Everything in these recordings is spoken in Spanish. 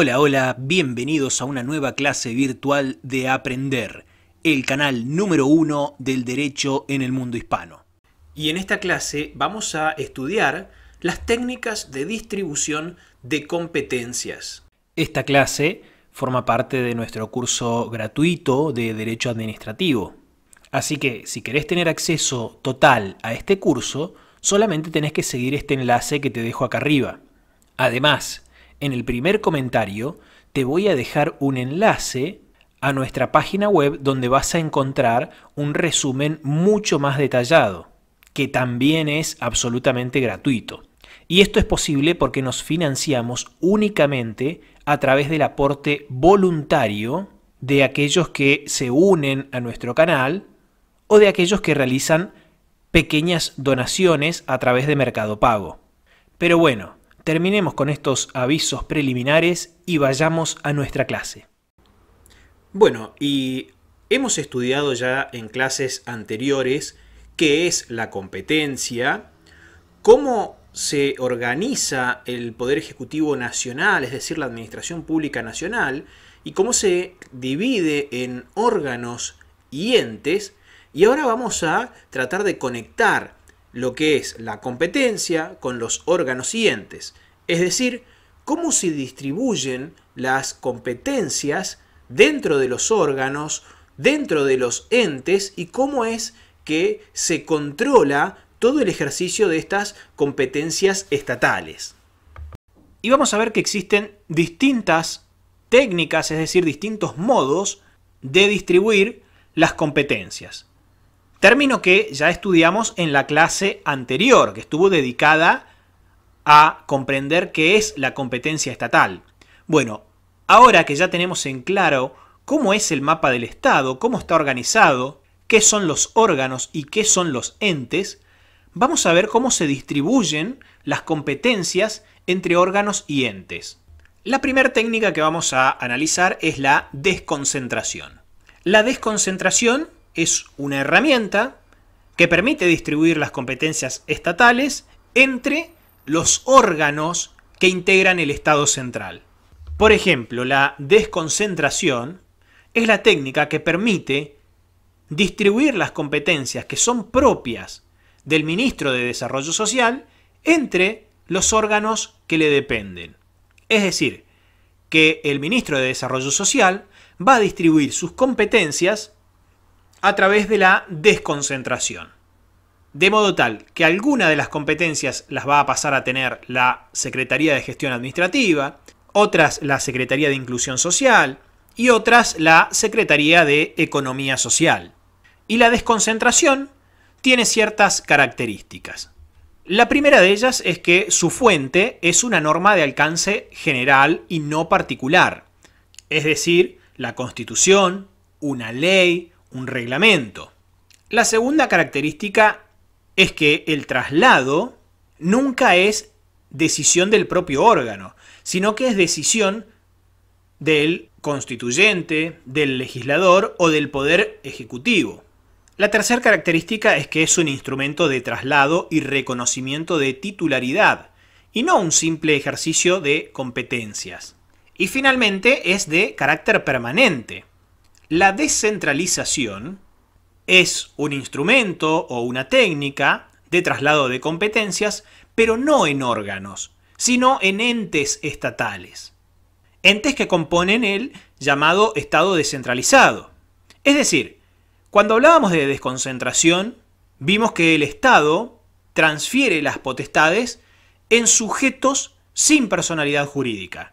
Hola, hola, bienvenidos a una nueva clase virtual de Aprender, el canal número uno del derecho en el mundo hispano. Y en esta clase vamos a estudiar las técnicas de distribución de competencias. Esta clase forma parte de nuestro curso gratuito de Derecho Administrativo. Así que si querés tener acceso total a este curso, solamente tenés que seguir este enlace que te dejo acá arriba. Además, en el primer comentario te voy a dejar un enlace a nuestra página web donde vas a encontrar un resumen mucho más detallado, que también es absolutamente gratuito. Y esto es posible porque nos financiamos únicamente a través del aporte voluntario de aquellos que se unen a nuestro canal o de aquellos que realizan pequeñas donaciones a través de Mercado Pago. Pero bueno, terminemos con estos avisos preliminares y vayamos a nuestra clase. Bueno, y hemos estudiado ya en clases anteriores qué es la competencia, cómo se organiza el Poder Ejecutivo Nacional, es decir, la Administración Pública Nacional, y cómo se divide en órganos y entes. Y ahora vamos a tratar de conectar lo que es la competencia con los órganos y entes es decir, cómo se distribuyen las competencias dentro de los órganos, dentro de los entes y cómo es que se controla todo el ejercicio de estas competencias estatales. Y vamos a ver que existen distintas técnicas, es decir, distintos modos de distribuir las competencias. Término que ya estudiamos en la clase anterior, que estuvo dedicada a comprender qué es la competencia estatal. Bueno, ahora que ya tenemos en claro cómo es el mapa del Estado, cómo está organizado, qué son los órganos y qué son los entes, vamos a ver cómo se distribuyen las competencias entre órganos y entes. La primera técnica que vamos a analizar es la desconcentración. La desconcentración es una herramienta que permite distribuir las competencias estatales entre los órganos que integran el Estado central. Por ejemplo, la desconcentración es la técnica que permite distribuir las competencias que son propias del ministro de Desarrollo Social entre los órganos que le dependen. Es decir, que el ministro de Desarrollo Social va a distribuir sus competencias a través de la desconcentración. De modo tal que alguna de las competencias las va a pasar a tener la Secretaría de Gestión Administrativa, otras la Secretaría de Inclusión Social y otras la Secretaría de Economía Social. Y la desconcentración tiene ciertas características. La primera de ellas es que su fuente es una norma de alcance general y no particular, es decir, la Constitución, una ley, un reglamento. La segunda característica es que el traslado nunca es decisión del propio órgano, sino que es decisión del constituyente, del legislador o del poder ejecutivo. La tercera característica es que es un instrumento de traslado y reconocimiento de titularidad, y no un simple ejercicio de competencias. Y finalmente es de carácter permanente. La descentralización es un instrumento o una técnica de traslado de competencias, pero no en órganos, sino en entes estatales. Entes que componen el llamado Estado descentralizado. Es decir, cuando hablábamos de desconcentración, vimos que el Estado transfiere las potestades en sujetos sin personalidad jurídica.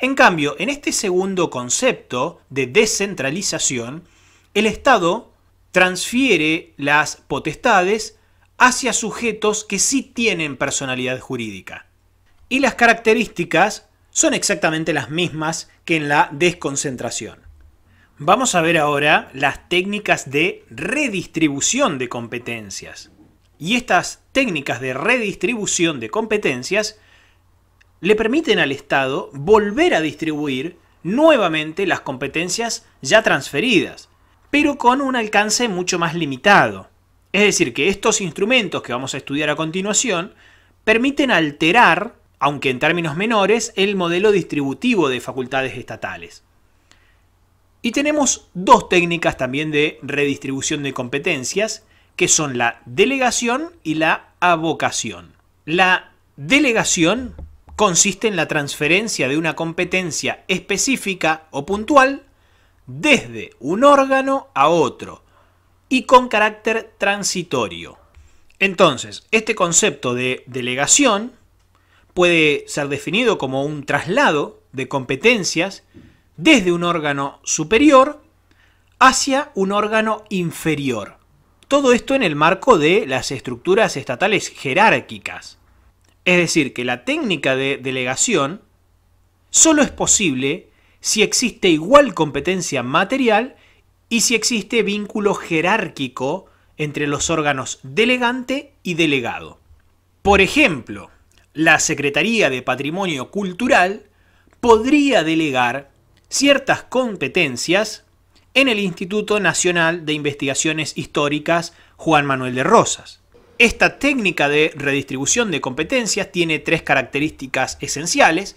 En cambio, en este segundo concepto de descentralización, el Estado transfiere las potestades hacia sujetos que sí tienen personalidad jurídica. Y las características son exactamente las mismas que en la desconcentración. Vamos a ver ahora las técnicas de redistribución de competencias. Y estas técnicas de redistribución de competencias le permiten al Estado volver a distribuir nuevamente las competencias ya transferidas pero con un alcance mucho más limitado. Es decir, que estos instrumentos que vamos a estudiar a continuación permiten alterar, aunque en términos menores, el modelo distributivo de facultades estatales. Y tenemos dos técnicas también de redistribución de competencias, que son la delegación y la abocación. La delegación consiste en la transferencia de una competencia específica o puntual desde un órgano a otro y con carácter transitorio. Entonces, este concepto de delegación puede ser definido como un traslado de competencias desde un órgano superior hacia un órgano inferior. Todo esto en el marco de las estructuras estatales jerárquicas. Es decir, que la técnica de delegación solo es posible si existe igual competencia material y si existe vínculo jerárquico entre los órganos delegante y delegado. Por ejemplo, la Secretaría de Patrimonio Cultural podría delegar ciertas competencias en el Instituto Nacional de Investigaciones Históricas Juan Manuel de Rosas. Esta técnica de redistribución de competencias tiene tres características esenciales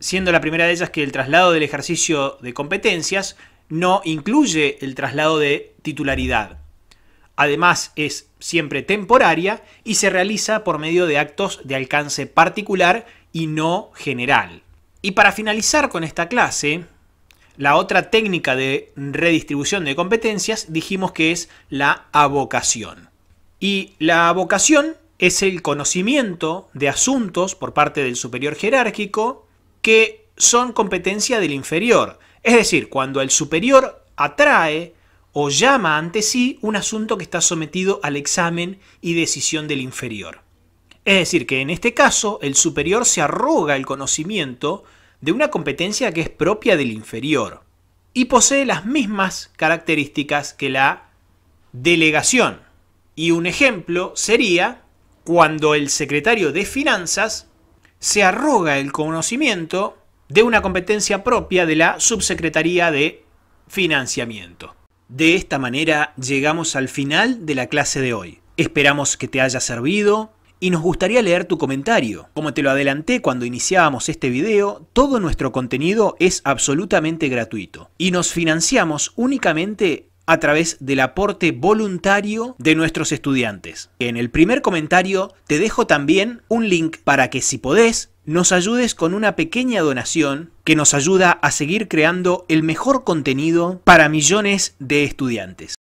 siendo la primera de ellas que el traslado del ejercicio de competencias no incluye el traslado de titularidad. Además, es siempre temporaria y se realiza por medio de actos de alcance particular y no general. Y para finalizar con esta clase, la otra técnica de redistribución de competencias dijimos que es la avocación. Y la avocación es el conocimiento de asuntos por parte del superior jerárquico que son competencia del inferior. Es decir, cuando el superior atrae o llama ante sí un asunto que está sometido al examen y decisión del inferior. Es decir, que en este caso el superior se arroga el conocimiento de una competencia que es propia del inferior y posee las mismas características que la delegación. Y un ejemplo sería cuando el secretario de Finanzas se arroga el conocimiento de una competencia propia de la Subsecretaría de Financiamiento. De esta manera llegamos al final de la clase de hoy. Esperamos que te haya servido y nos gustaría leer tu comentario. Como te lo adelanté cuando iniciábamos este video, todo nuestro contenido es absolutamente gratuito y nos financiamos únicamente a través del aporte voluntario de nuestros estudiantes. En el primer comentario te dejo también un link para que si podés nos ayudes con una pequeña donación que nos ayuda a seguir creando el mejor contenido para millones de estudiantes.